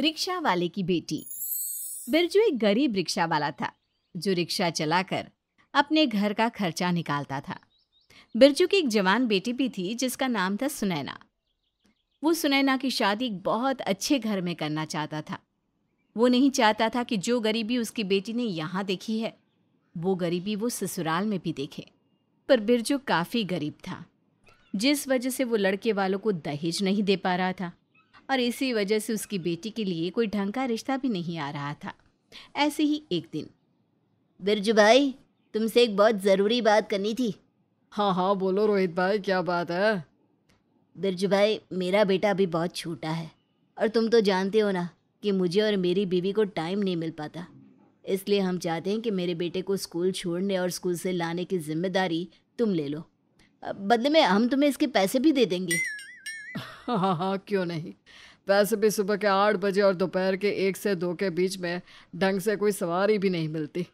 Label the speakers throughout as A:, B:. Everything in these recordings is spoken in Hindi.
A: रिक्शा वाले की बेटी बिरजू एक गरीब रिक्शा वाला था जो रिक्शा चलाकर अपने घर का खर्चा निकालता था बिरजू की एक जवान बेटी भी थी जिसका नाम था सुनैना वो सुनैना की शादी एक बहुत अच्छे घर में करना चाहता था वो नहीं चाहता था कि जो गरीबी उसकी बेटी ने यहाँ देखी है वो गरीबी वो ससुराल में भी देखे पर बिरजू काफ़ी गरीब था जिस वजह से वो लड़के वालों को दहेज नहीं दे पा रहा था और इसी वजह से उसकी बेटी के लिए कोई ढंग का रिश्ता भी नहीं आ रहा था ऐसे ही एक दिन बिरजू भाई तुमसे एक बहुत ज़रूरी बात करनी थी हाँ हाँ बोलो रोहित भाई क्या बात है बिरजू भाई मेरा बेटा अभी बहुत छोटा है और तुम तो जानते हो ना कि मुझे और मेरी बीवी को टाइम नहीं मिल पाता इसलिए हम चाहते हैं कि मेरे बेटे को स्कूल छोड़ने और स्कूल से लाने की जिम्मेदारी
B: तुम ले लो बदले में हम तुम्हें इसके पैसे भी दे देंगे हाँ हाँ क्यों नहीं वैसे भी सुबह के आठ बजे और दोपहर के एक से दो के बीच में ढंग से कोई सवारी भी नहीं मिलती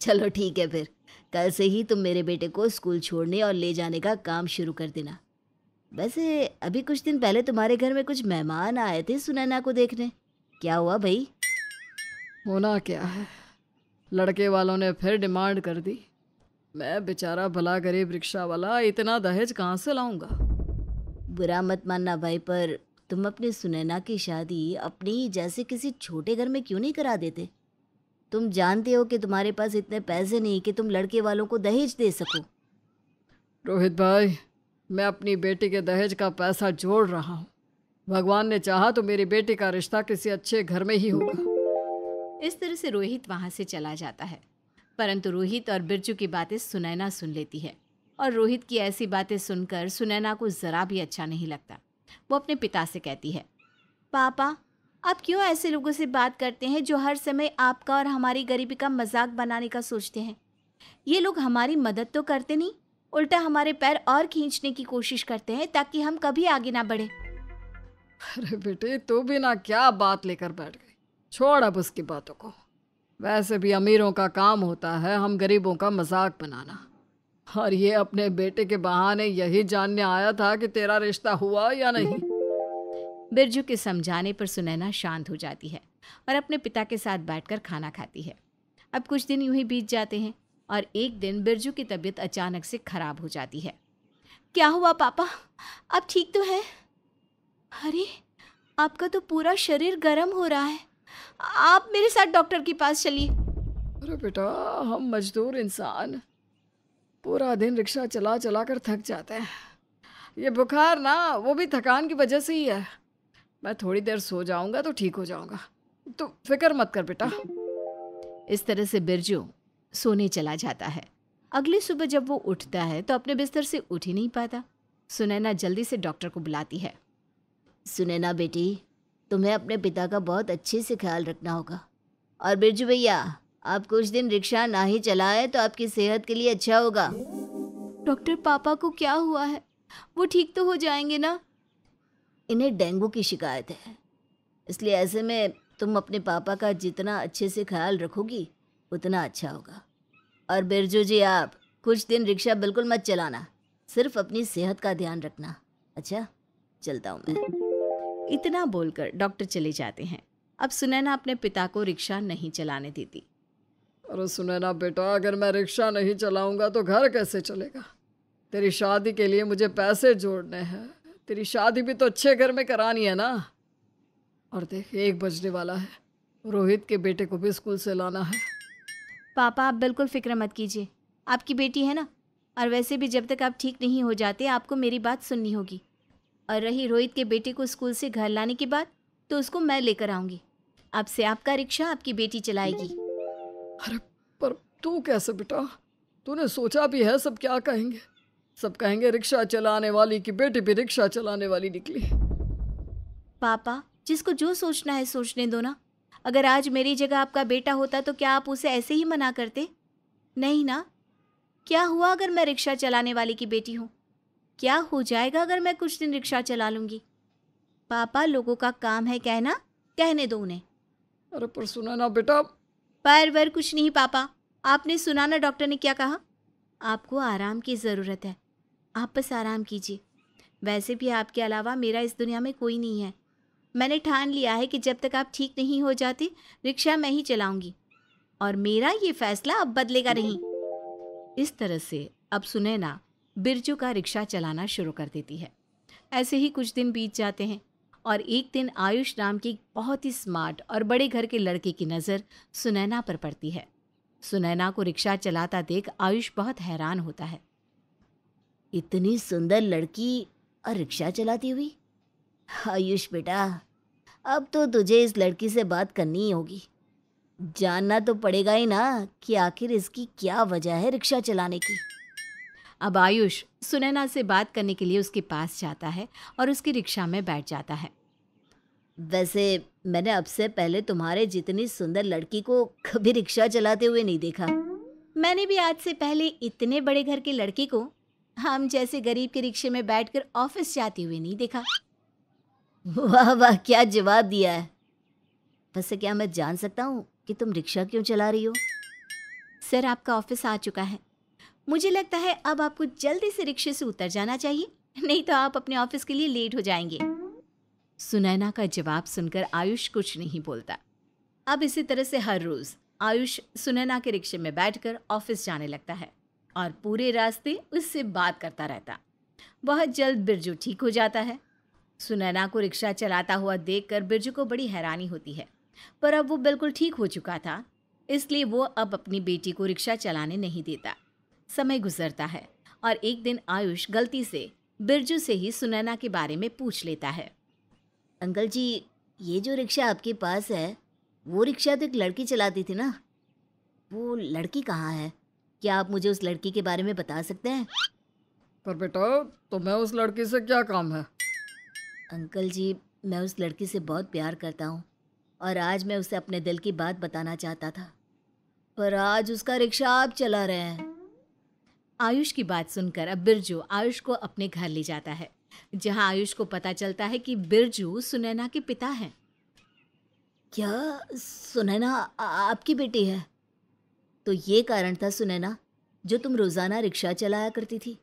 B: चलो ठीक है फिर कल से ही तुम मेरे बेटे
A: को स्कूल छोड़ने और ले जाने का काम शुरू कर देना वैसे अभी कुछ दिन पहले तुम्हारे
B: घर में कुछ मेहमान आए थे सुनैना को देखने क्या हुआ भाई होना क्या है लड़के वालों ने फिर डिमांड कर दी मैं बेचारा भला गरीब रिक्शा वाला इतना दहेज कहाँ से लाऊंगा बुरा मत मानना भाई
A: पर तुम अपने सुनैना की शादी अपने ही जैसे किसी छोटे घर में क्यों नहीं करा देते
B: तुम जानते हो कि तुम्हारे पास इतने पैसे नहीं कि तुम लड़के वालों को दहेज दे सको रोहित भाई मैं अपनी बेटी के दहेज का पैसा जोड़ रहा हूँ भगवान ने चाहा तो मेरी बेटी का रिश्ता किसी अच्छे घर में ही होगा इस तरह से रोहित वहाँ से चला जाता है परंतु रोहित और बिरजू की बातें सुनैना सुन लेती
A: है और रोहित की ऐसी बातें सुनकर सुनैना को ज़रा भी अच्छा नहीं लगता वो अपने पिता से कहती है पापा आप क्यों ऐसे लोगों से बात करते हैं जो हर समय आपका और हमारी गरीबी का मजाक बनाने का सोचते हैं ये लोग हमारी मदद तो करते
B: नहीं उल्टा हमारे पैर और खींचने की कोशिश करते हैं ताकि हम कभी आगे ना बढ़े अरे बेटे तू भी ना क्या बात लेकर बैठ गई छोड़ अब उसकी बातों को वैसे भी अमीरों का काम होता है हम गरीबों का मजाक बनाना और ये अपने बेटे के बहाने यही जानने आया था कि तेरा रिश्ता हुआ या नहीं बिरजू के समझाने पर सुनैना शांत हो जाती है और अपने पिता के साथ बैठकर
A: खाना खाती है अब कुछ दिन यूं ही बीत जाते हैं और एक दिन बिरजू की तबीयत अचानक से खराब हो जाती है क्या हुआ पापा अब ठीक तो है अरे आपका तो पूरा शरीर गर्म हो रहा है आप मेरे साथ डॉक्टर
B: के पास चलिए अरे बेटा हम मजदूर इंसान पूरा दिन रिक्शा चला चला कर थक जाते हैं ये बुखार ना वो भी थकान की वजह से ही है मैं थोड़ी देर सो जाऊंगा तो ठीक हो जाऊंगा तो फिक्र मत कर बेटा इस तरह से बिरजू सोने चला जाता है अगली सुबह जब वो
A: उठता है तो अपने बिस्तर से उठ ही नहीं पाता सुनैना जल्दी से डॉक्टर को बुलाती है सुनैना बेटी तुम्हें अपने पिता का बहुत अच्छे से ख्याल रखना होगा और बिरजू भैया आप कुछ दिन रिक्शा ना ही चलाए तो आपकी सेहत के लिए अच्छा होगा डॉक्टर पापा को क्या हुआ है वो ठीक तो हो जाएंगे ना इन्हें डेंगू की शिकायत है इसलिए ऐसे में तुम अपने पापा का जितना अच्छे से ख्याल रखोगी उतना अच्छा होगा और बिरजू जी आप कुछ दिन रिक्शा बिल्कुल मत चलाना सिर्फ अपनी सेहत का ध्यान रखना अच्छा चलता हूँ मैं इतना बोलकर डॉक्टर चले जाते हैं अब सुनैना अपने पिता को रिक्शा नहीं
B: चलाने देती अरे ना बेटा अगर मैं रिक्शा नहीं चलाऊंगा तो घर कैसे चलेगा तेरी शादी के लिए मुझे पैसे जोड़ने हैं तेरी शादी भी तो अच्छे घर में करानी है ना और देख एक बजने वाला है रोहित के बेटे को भी स्कूल से लाना है पापा आप बिल्कुल फिक्र मत कीजिए आपकी बेटी है ना
A: और वैसे भी जब तक आप ठीक नहीं हो जाते आपको मेरी बात सुननी होगी और रही रोहित के बेटे को स्कूल से घर लाने की बात तो उसको मैं लेकर आऊँगी अब से आपका रिक्शा आपकी बेटी
B: चलाएगी अरे पर तू कैसे बेटा तूने सोचा भी है सब क्या कहेंगे सब कहेंगे रिक्शा चलाने वाली की बेटी भी रिक्शा चलाने वाली निकली पापा जिसको जो सोचना है सोचने दो ना अगर आज मेरी जगह आपका
A: बेटा होता तो क्या आप उसे ऐसे ही मना करते नहीं ना क्या हुआ अगर मैं रिक्शा चलाने वाली की बेटी हूँ क्या हो जाएगा अगर मैं कुछ दिन रिक्शा चला लूंगी पापा लोगों का काम है कहना कहने दो उन्हें अरे पर सुना ना बेटा पैर वैर कुछ नहीं पापा आपने सुना ना डॉक्टर ने क्या कहा आपको आराम की ज़रूरत है आप बस आराम कीजिए वैसे भी आपके अलावा मेरा इस दुनिया में कोई नहीं है मैंने ठान लिया है कि जब तक आप ठीक नहीं हो जाते रिक्शा मैं ही चलाऊंगी और मेरा ये फैसला अब बदलेगा नहीं इस तरह से अब सुनैना बिरजू का रिक्शा चलाना शुरू कर देती है ऐसे ही कुछ दिन बीत जाते हैं और एक दिन आयुष नाम की बहुत ही स्मार्ट और बड़े घर के लड़के की नज़र सुनैना पर पड़ती है सुनैना को रिक्शा चलाता देख आयुष बहुत हैरान होता है इतनी सुंदर लड़की और रिक्शा चलाती हुई आयुष बेटा अब तो तुझे इस लड़की से बात करनी ही होगी जानना तो पड़ेगा ही ना कि आखिर इसकी क्या वजह है रिक्शा चलाने की अब आयुष सुनैना से बात करने के लिए उसके पास जाता है और उसकी रिक्शा में बैठ जाता है वैसे मैंने अब से पहले तुम्हारे जितनी सुंदर लड़की को कभी रिक्शा चलाते हुए नहीं देखा मैंने भी आज से पहले इतने बड़े घर के लड़के को हम जैसे गरीब के रिक्शे में बैठकर ऑफिस जाते हुए नहीं देखा वाह वाह क्या जवाब दिया है वैसे क्या मैं जान सकता हूँ कि तुम रिक्शा क्यों चला रही हो सर आपका ऑफिस आ चुका है मुझे लगता है अब आपको जल्दी से रिक्शे से उतर जाना चाहिए नहीं तो आप अपने ऑफिस के लिए लेट हो जाएंगे सुनैना का जवाब सुनकर आयुष कुछ नहीं बोलता अब इसी तरह से हर रोज़ आयुष सुनैना के रिक्शे में बैठकर ऑफिस जाने लगता है और पूरे रास्ते उससे बात करता रहता बहुत जल्द बिरजू ठीक हो जाता है सुनैना को रिक्शा चलाता हुआ देखकर बिरजू को बड़ी हैरानी होती है पर अब वो बिल्कुल ठीक हो चुका था इसलिए वो अब अपनी बेटी को रिक्शा चलाने नहीं देता समय गुजरता है और एक दिन आयुष गलती से बिरजू से ही सुनैना के बारे में पूछ लेता है अंकल जी ये जो रिक्शा आपके पास है वो रिक्शा तो एक लड़की चलाती थी ना वो लड़की कहाँ है क्या आप मुझे उस लड़की के बारे में बता सकते हैं पर बेटा तुम्हें तो उस लड़की से क्या काम है अंकल जी मैं उस लड़की से बहुत प्यार करता हूँ और आज मैं उसे अपने दिल की बात बताना चाहता था पर आज उसका रिक्शा आप चला रहे हैं आयुष की बात सुनकर अब बिरजू आयुष को अपने घर ले जाता है जहां आयुष को पता चलता है कि बिरजू सुनैना के पिता हैं क्या सुनैना आपकी बेटी है तो ये कारण था सुनैना जो तुम रोज़ाना रिक्शा चलाया करती थी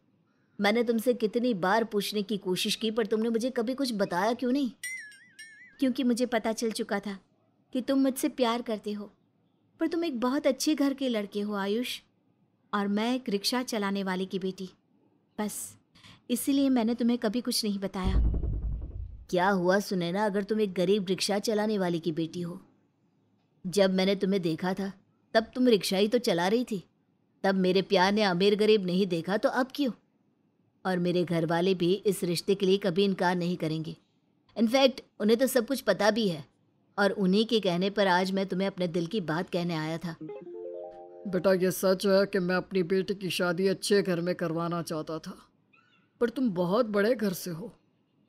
A: मैंने तुमसे कितनी बार पूछने की कोशिश की पर तुमने मुझे कभी कुछ बताया क्यों नहीं क्योंकि मुझे पता चल चुका था कि तुम मुझसे प्यार करते हो पर तुम एक बहुत अच्छे घर के लड़के हो आयुष और मैं एक रिक्शा चलाने वाले की बेटी बस इसीलिए मैंने तुम्हें कभी कुछ नहीं बताया क्या हुआ सुनैना अगर तुम एक गरीब रिक्शा चलाने वाले की बेटी हो जब मैंने तुम्हें देखा था तब तुम रिक्शा ही तो चला रही थी तब मेरे प्यार ने अमीर गरीब नहीं देखा तो अब क्यों और मेरे घर वाले भी इस रिश्ते के लिए कभी इनकार नहीं करेंगे इनफैक्ट उन्हें तो सब कुछ पता भी है और उन्हीं के कहने पर आज मैं तुम्हें अपने दिल की बात
B: कहने आया था बेटा ये सच है कि मैं अपनी बेटी की शादी अच्छे घर में करवाना चाहता था पर तुम बहुत बड़े घर से हो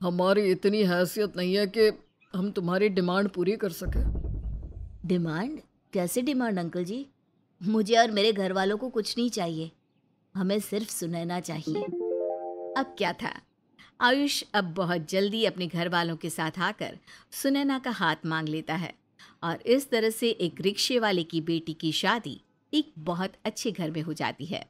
B: हमारी इतनी हैसियत नहीं है कि हम तुम्हारी डिमांड पूरी कर सकें डिमांड कैसे
A: डिमांड अंकल जी मुझे और मेरे घर वालों को कुछ नहीं चाहिए हमें सिर्फ सुनना चाहिए अब क्या था आयुष अब बहुत जल्दी अपने घर वालों के साथ आकर सुनैना का हाथ मांग लेता है और इस तरह से एक रिक्शे वाले की बेटी की शादी एक बहुत अच्छे घर में हो जाती है